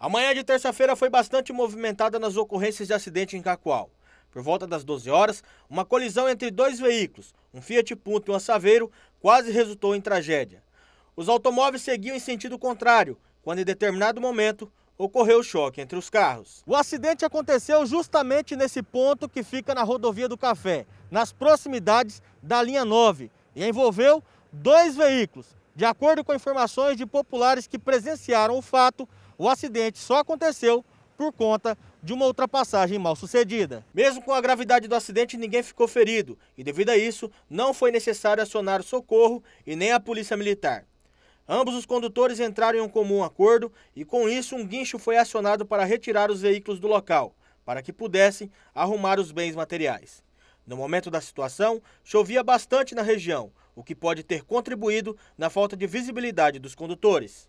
A manhã de terça-feira foi bastante movimentada nas ocorrências de acidente em Cacoal. Por volta das 12 horas, uma colisão entre dois veículos, um Fiat Punto e um Saveiro, quase resultou em tragédia. Os automóveis seguiam em sentido contrário, quando em determinado momento ocorreu o choque entre os carros. O acidente aconteceu justamente nesse ponto que fica na rodovia do Café, nas proximidades da linha 9, e envolveu dois veículos, de acordo com informações de populares que presenciaram o fato, o acidente só aconteceu por conta de uma ultrapassagem mal sucedida. Mesmo com a gravidade do acidente, ninguém ficou ferido e, devido a isso, não foi necessário acionar o socorro e nem a polícia militar. Ambos os condutores entraram em um comum acordo e, com isso, um guincho foi acionado para retirar os veículos do local, para que pudessem arrumar os bens materiais. No momento da situação, chovia bastante na região, o que pode ter contribuído na falta de visibilidade dos condutores.